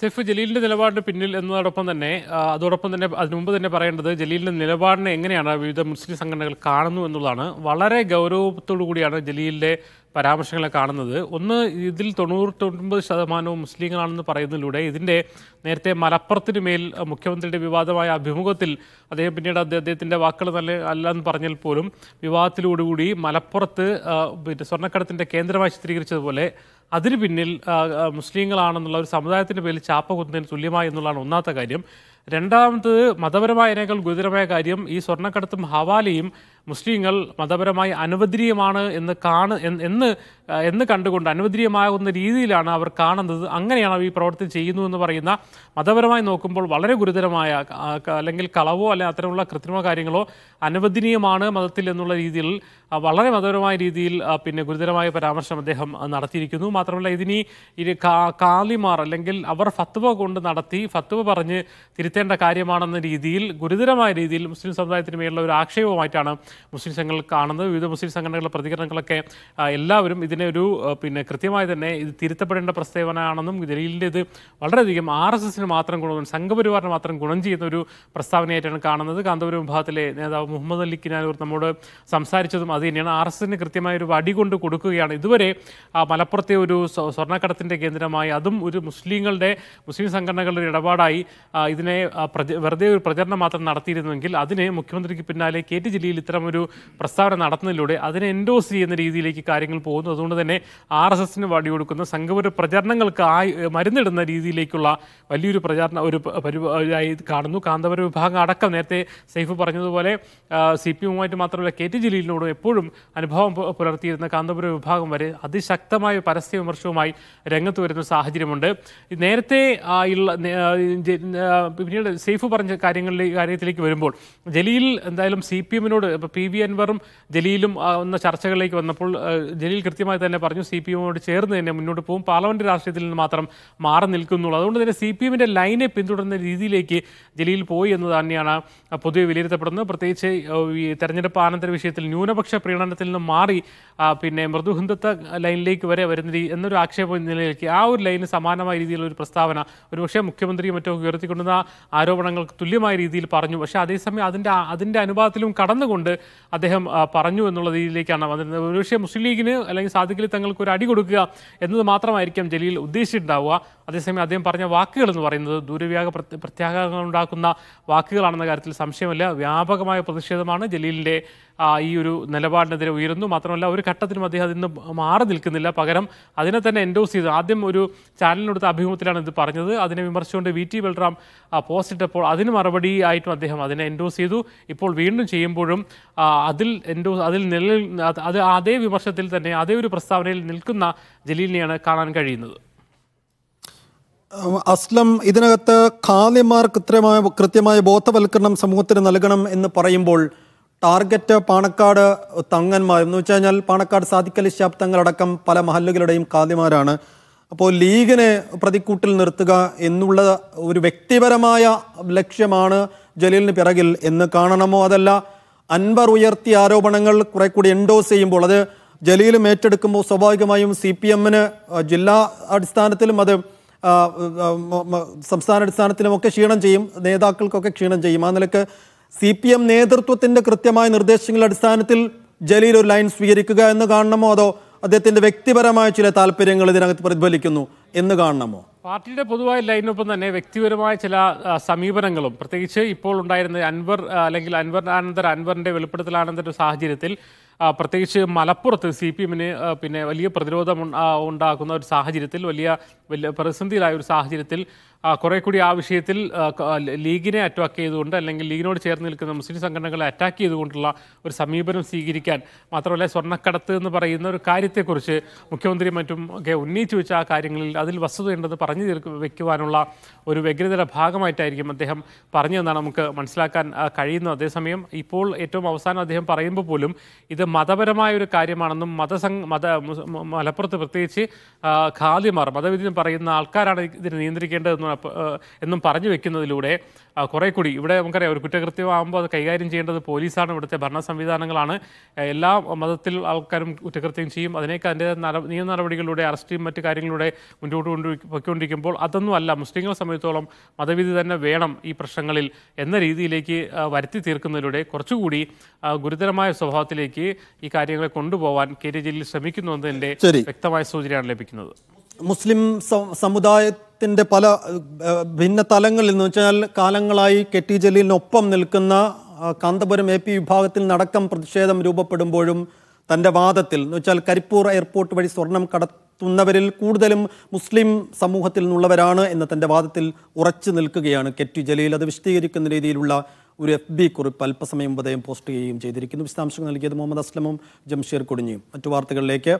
സെഫ് ജലീലിൻ്റെ നിലപാടിന് പിന്നിൽ എന്നതോടൊപ്പം തന്നെ അതോടൊപ്പം തന്നെ അതിനുമുമ്പ് മുമ്പ് തന്നെ പറയേണ്ടത് ജലീലിന്റെ നിലപാടിനെ എങ്ങനെയാണ് വിവിധ മുസ്ലിം സംഘടനകൾ കാണുന്നു എന്നുള്ളതാണ് വളരെ ഗൗരവത്തോടു കൂടിയാണ് ജലീലിൻ്റെ പരാമർശങ്ങളെ കാണുന്നത് ഒന്ന് ഇതിൽ തൊണ്ണൂറ്റൊൻപത് ശതമാനവും മുസ്ലിങ്ങളാണെന്ന് പറയുന്നതിലൂടെ ഇതിൻ്റെ നേരത്തെ മലപ്പുറത്തിന് മേൽ മുഖ്യമന്ത്രിയുടെ വിവാദമായ അഭിമുഖത്തിൽ അദ്ദേഹം പിന്നീട് അദ്ദേഹത്തിൻ്റെ വാക്കുകൾ നല്ല അല്ലെന്ന് പറഞ്ഞാൽ പോലും വിവാദത്തിലൂടുകൂടി മലപ്പുറത്ത് പിന്നെ സ്വർണ്ണക്കടത്തിൻ്റെ കേന്ദ്രമായി ചിത്രീകരിച്ചതുപോലെ അതിന് പിന്നിൽ മുസ്ലിങ്ങളാണെന്നുള്ള ഒരു സമുദായത്തിൻ്റെ പേരിൽ ചാപ്പ കുത്തുന്നതിന് തുല്യമായി എന്നുള്ളതാണ് ഒന്നാമത്തെ കാര്യം രണ്ടാമത് മതപരമായ അതിനേക്കാൾ ഗുരുതരമായ കാര്യം ഈ സ്വർണ്ണക്കടത്തും ഹവാലയും മുസ്ലിങ്ങൾ മതപരമായി അനുവദനീയമാണ് എന്ന് കാണ എന്ന് എന്ന് കണ്ടുകൊണ്ട് അനുവദനീയമാകുന്ന രീതിയിലാണ് അവർ കാണുന്നത് അങ്ങനെയാണ് അവർ ഈ പ്രവർത്തി ചെയ്യുന്നു എന്ന് പറയുന്ന മതപരമായി നോക്കുമ്പോൾ വളരെ ഗുരുതരമായ അല്ലെങ്കിൽ കളവോ അല്ലെ അത്തരമുള്ള കൃത്രിമ കാര്യങ്ങളോ അനുവദനീയമാണ് മതത്തിൽ എന്നുള്ള രീതിയിൽ വളരെ മതപരമായ രീതിയിൽ പിന്നെ ഗുരുതരമായ പരാമർശം അദ്ദേഹം നടത്തിയിരിക്കുന്നു മാത്രമല്ല ഇതിനി കാലിമാർ അല്ലെങ്കിൽ അവർ ഫത്വ കൊണ്ട് നടത്തി ഫത്വ പറഞ്ഞ് തിരുത്തേണ്ട കാര്യമാണെന്ന രീതിയിൽ ഗുരുതരമായ രീതിയിൽ മുസ്ലിം സമുദായത്തിന് മേലുള്ള ഒരു ആക്ഷേപമായിട്ടാണ് മുസ്ലിം സംഘടനകൾ കാണുന്നത് വിവിധ മുസ്ലിം സംഘടനകളുടെ പ്രതികരണങ്ങളൊക്കെ എല്ലാവരും ഇതിനെ ഒരു പിന്നെ കൃത്യമായി തന്നെ ഇത് തിരുത്തപ്പെടേണ്ട പ്രസ്താവനയാണെന്നും ജലീലിൻ്റെ ഇത് വളരെയധികം ആർ എസ് എസിന് മാത്രം ഗുണം സംഘപരിവാറിന് മാത്രം ഗുണം ചെയ്യുന്ന ഒരു പ്രസ്താവനയായിട്ടാണ് കാണുന്നത് കാന്തപുരം വിഭാഗത്തിലെ നേതാവ് മുഹമ്മദ് അലി കിനാനൂർ നമ്മോട് സംസാരിച്ചതും അത് തന്നെയാണ് ആർ എസ് എസിന് കൃത്യമായ ഒരു വടി കൊണ്ട് കൊടുക്കുകയാണ് ഇതുവരെ മലപ്പുറത്തെ ഒരു സ്വർണ്ണക്കടത്തിൻ്റെ കേന്ദ്രമായി അതും ഒരു മുസ്ലിങ്ങളുടെ മുസ്ലിം സംഘടനകളുടെ ഇടപാടായി ഇതിനെ വെറുതെ ഒരു പ്രചരണം മാത്രം നടത്തിയിരുന്നുവെങ്കിൽ അതിനെ മുഖ്യമന്ത്രിക്ക് പിന്നാലെ കെ ടി ജലീൽ ഇത്തരം ഒരു പ്രസ്താവന നടത്തുന്നതിലൂടെ അതിനെ എൻഡോസ് ചെയ്യുന്ന രീതിയിലേക്ക് കാര്യങ്ങൾ പോകുന്നു അതുകൊണ്ട് തന്നെ ആർ എസ് എസിന് കൊടുക്കുന്ന സംഘപര പ്രചരണങ്ങൾക്ക് ആ മരുന്നിടുന്ന രീതിയിലേക്കുള്ള വലിയൊരു പ്രചാരണ ഒരു പരിപാടിയായി കാണുന്നു കാന്തപുര വിഭാഗം അടക്കം നേരത്തെ സൈഫ് പറഞ്ഞതുപോലെ സി പി എമ്മുമായിട്ട് മാത്രമല്ല കെ ടി ജലീലിനോടും എപ്പോഴും അനുഭവം പുലർത്തിയിരുന്ന കാന്തപുര വിഭാഗം വരെ അതിശക്തമായ പരസ്യ വിമർശവുമായി രംഗത്ത് വരുന്ന സാഹചര്യമുണ്ട് നേരത്തെ പിന്നീട് സെയ്ഫ് പറഞ്ഞ കാര്യങ്ങളിലേക്ക് കാര്യത്തിലേക്ക് വരുമ്പോൾ ജലീൽ എന്തായാലും സി പി എമ്മിനോട് പി വി അൻവറും ജലീലും വന്ന ചർച്ചകളിലേക്ക് വന്നപ്പോൾ ജലീൽ കൃത്യമായി തന്നെ പറഞ്ഞു സി പി എമ്മോട് ചേർന്ന് തന്നെ മുന്നോട്ട് പോകും പാർലമെന്റ് രാഷ്ട്രീയത്തിൽ നിന്ന് മാത്രം മാറി നിൽക്കുന്നുള്ളൂ അതുകൊണ്ട് തന്നെ സി പി എമ്മിൻ്റെ ലൈനെ പിന്തുടരുന്ന രീതിയിലേക്ക് ജലീൽ പോയി എന്ന് തന്നെയാണ് പൊതുവെ വിലയിരുത്തപ്പെടുന്നത് പ്രത്യേകിച്ച് ഈ തെരഞ്ഞെടുപ്പ് ആനന്തര വിഷയത്തിൽ ന്യൂനപക്ഷ പ്രീണനത്തിൽ നിന്ന് മാറി പിന്നെ മൃദുഹിന്ദുത്വ ലൈനിലേക്ക് വരെ വരുന്ന എന്നൊരു ആക്ഷേപം നിലയിലേക്ക് ആ ഒരു ലൈന് സമാനമായ രീതിയിലുള്ള ഒരു പ്രസ്താവന പക്ഷേ മുഖ്യമന്ത്രിയും മറ്റും ഉയർത്തിക്കൊണ്ടുന്ന ആരോപണങ്ങൾക്ക് തുല്യമായ രീതിയിൽ പറഞ്ഞു പക്ഷേ അതേസമയം അതിൻ്റെ അതിൻ്റെ അനുപാതത്തിലും കടന്നുകൊണ്ട് അദ്ദേഹം പറഞ്ഞു എന്നുള്ളതിലേക്കാണ് വന്നിരുന്നത് ഒരുപക്ഷെ മുസ്ലിം ലീഗിന് അല്ലെങ്കിൽ സാദിഖലി തങ്ങൾക്ക് ഒരു അടി കൊടുക്കുക എന്നത് മാത്രമായിരിക്കും ജലീൽ ഉദ്ദേശിച്ചിട്ടുണ്ടാവുക അതേസമയം അദ്ദേഹം പറഞ്ഞ വാക്കുകൾ എന്ന് പറയുന്നത് ദൂരവ്യാപ പ്രത്യാഘാതങ്ങൾ ഉണ്ടാക്കുന്ന വാക്കുകളാണെന്ന കാര്യത്തിൽ സംശയമില്ല വ്യാപകമായ പ്രതിഷേധമാണ് ജലീലിൻ്റെ ഈ ഒരു നിലപാടിനെതിരെ ഉയരുന്നു മാത്രമല്ല ഒരു ഘട്ടത്തിനും അദ്ദേഹം അതിൽ മാറി നിൽക്കുന്നില്ല പകരം അതിനെ തന്നെ എൻഡോസ് ചെയ്തു ആദ്യം ഒരു ചാനലിനൊടുത്ത അഭിമുഖത്തിലാണ് ഇത് പറഞ്ഞത് അതിനെ വിമർശിച്ചുകൊണ്ട് വി ടി ബൽറാം പോസ്റ്റ് ഇട്ടപ്പോൾ അതിന് മറുപടി ആയിട്ടും അദ്ദേഹം അതിനെ എൻഡോസ് ചെയ്തു ഇപ്പോൾ വീണ്ടും ചെയ്യുമ്പോഴും അതിൽ എൻഡോസ് അതിൽ നില അത് അതേ വിമർശത്തിൽ തന്നെ അതേ ഒരു പ്രസ്താവനയിൽ നിൽക്കുന്ന ജലീലിനെയാണ് കാണാൻ കഴിയുന്നത് അസ്ലം ഇതിനകത്ത് ഖാദിമാർ കൃത്യമായ കൃത്യമായ ബോധവൽക്കരണം സമൂഹത്തിന് നൽകണം എന്ന് പറയുമ്പോൾ ടാർഗറ്റ് പാണക്കാട് തങ്ങന്മാർ എന്ന് വെച്ച് കഴിഞ്ഞാൽ പാണക്കാട് സാദിക്കലി ശാബ് തങ്ങളടക്കം പല മഹല്ലുകളുടെയും കാതിമാരാണ് അപ്പോൾ ലീഗിനെ പ്രതിക്കൂട്ടിൽ നിർത്തുക എന്നുള്ള ഒരു വ്യക്തിപരമായ ലക്ഷ്യമാണ് ജലീലിന് പിറകിൽ എന്ന് കാണണമോ അതല്ല അൻവർ ഉയർത്തിയ ആരോപണങ്ങൾ കുറെ കൂടി എൻഡോസ് ചെയ്യുമ്പോൾ അത് ജലീലും ഏറ്റെടുക്കുമ്പോൾ സ്വാഭാവികമായും സി പി എമ്മിന് ജില്ലാ അടിസ്ഥാനത്തിലും അത് സംസ്ഥാന അടിസ്ഥാനത്തിലുമൊക്കെ ക്ഷീണം ചെയ്യും നേതാക്കൾക്കൊക്കെ ക്ഷീണം ചെയ്യും ആ നിലക്ക് സി പി എം നേതൃത്വത്തിന്റെ കൃത്യമായ നിർദ്ദേശങ്ങളുടെ അടിസ്ഥാനത്തിൽ ജലീൽ ഒരു ലൈൻ സ്വീകരിക്കുക എന്ന് കാണണമോ അതോ അദ്ദേഹത്തിന്റെ വ്യക്തിപരമായ ചില താല്പര്യങ്ങൾ ഇതിനകത്ത് പ്രതിഫലിക്കുന്നു എന്ന് കാണണമോ പാർട്ടിയുടെ പൊതുവായ ലൈനൊപ്പം തന്നെ വ്യക്തിപരമായ ചില സമീപനങ്ങളും പ്രത്യേകിച്ച് ഇപ്പോൾ ഉണ്ടായിരുന്ന അൻവർ അല്ലെങ്കിൽ അൻവർ ആനന്ദർ അൻവറിന്റെ വെളിപ്പെടുത്തലാനന്തര സാഹചര്യത്തിൽ പ്രത്യേകിച്ച് മലപ്പുറത്ത് സി പി എമ്മിന് പിന്നെ വലിയ പ്രതിരോധം ഉണ്ടാക്കുന്ന ഒരു സാഹചര്യത്തിൽ വലിയ വലിയ പ്രതിസന്ധിയിലായ ഒരു സാഹചര്യത്തിൽ കുറെ കൂടി ആ വിഷയത്തിൽ ലീഗിനെ അറ്റാക്ക് ചെയ്തുകൊണ്ട് അല്ലെങ്കിൽ ലീഗിനോട് ചേർന്ന് നിൽക്കുന്ന മുസ്ലിം സംഘടനകളെ അറ്റാക്ക് ചെയ്തുകൊണ്ടുള്ള ഒരു സമീപനം സ്വീകരിക്കാൻ മാത്രമല്ല സ്വർണ്ണക്കടത്ത് എന്ന് പറയുന്ന ഒരു കാര്യത്തെക്കുറിച്ച് മുഖ്യമന്ത്രി മറ്റും ഒക്കെ ഉന്നയിച്ചു വെച്ച ആ കാര്യങ്ങളിൽ അതിൽ വസ്തുത ഉണ്ടെന്ന് പറഞ്ഞു തീർക്ക് വെക്കുവാനുള്ള ഒരു വ്യഗ്രതയുടെ ഭാഗമായിട്ടായിരിക്കും അദ്ദേഹം പറഞ്ഞതെന്നാണ് നമുക്ക് മനസ്സിലാക്കാൻ കഴിയുന്നത് അതേസമയം ഇപ്പോൾ ഏറ്റവും അവസാനം അദ്ദേഹം പറയുമ്പോൾ പോലും ഇത് മതപരമായ ഒരു കാര്യമാണെന്നും മതസംഘ മത മലപ്പുറത്ത് പ്രത്യേകിച്ച് ഖാദിമാർ മതവിധി പറയുന്ന ആൾക്കാരാണ് ഇതിനെ നിയന്ത്രിക്കേണ്ടതെന്നാണ് എന്നും പറഞ്ഞു വെക്കുന്നതിലൂടെ കുറേ കൂടി ഇവിടെ നമുക്കറിയാം ഒരു കുറ്റകൃത്യമാകുമ്പോൾ അത് കൈകാര്യം ചെയ്യേണ്ടത് പോലീസാണ് ഇവിടുത്തെ ഭരണ സംവിധാനങ്ങളാണ് എല്ലാ മതത്തിൽ ആൾക്കാരും കുറ്റകൃത്യം ചെയ്യും അതിനേക്ക് അതിൻ്റെ നിയമ നടപടികളിലൂടെ അറസ്റ്റും മറ്റു കാര്യങ്ങളിലൂടെ മുന്നോട്ട് കൊണ്ടു പൊയ്ക്കൊണ്ടിരിക്കുമ്പോൾ അതൊന്നും അല്ല മുസ്ലിങ്ങളെ സംബന്ധിച്ചോളം മതവിധി തന്നെ വേണം ഈ പ്രശ്നങ്ങളിൽ എന്ന രീതിയിലേക്ക് വരുത്തി തീർക്കുന്നതിലൂടെ കുറച്ചുകൂടി ഗുരുതരമായ സ്വഭാവത്തിലേക്ക് ഈ കാര്യങ്ങളെ കൊണ്ടുപോകാൻ കെ ജില്ലയിൽ ശ്രമിക്കുന്നു എന്നതിൻ്റെ വ്യക്തമായ സൂചനയാണ് ലഭിക്കുന്നത് മുസ്ലിം സമുദായ ത്തിൻ്റെ പല ഭിന്ന തലങ്ങളിൽ എന്ന് വെച്ചാൽ കാലങ്ങളായി കെ ടി ജലീലിനൊപ്പം നിൽക്കുന്ന കാന്തപുരം എ പി വിഭാഗത്തിൽ നടക്കം പ്രതിഷേധം രൂപപ്പെടുമ്പോഴും തൻ്റെ വാദത്തിൽ എന്ന് വെച്ചാൽ കരിപ്പൂർ എയർപോർട്ട് വഴി സ്വർണം കടത്തുന്നവരിൽ കൂടുതലും മുസ്ലിം സമൂഹത്തിൽ നിന്നുള്ളവരാണ് എന്ന തൻ്റെ വാദത്തിൽ ഉറച്ചു നിൽക്കുകയാണ് കെ ടി ജലീൽ അത് വിശദീകരിക്കുന്ന രീതിയിലുള്ള ഒരു എഫ് ബി കുറിപ്പ് അല്പസമയം ഉദയം പോസ്റ്റ് ചെയ്യുകയും ചെയ്തിരിക്കുന്നു വിശദാംശങ്ങൾ നൽകിയത് മുഹമ്മദ് അസ്ലമും ജംഷീർ കുടുങ്ങിയും മറ്റു വാർത്തകളിലേക്ക്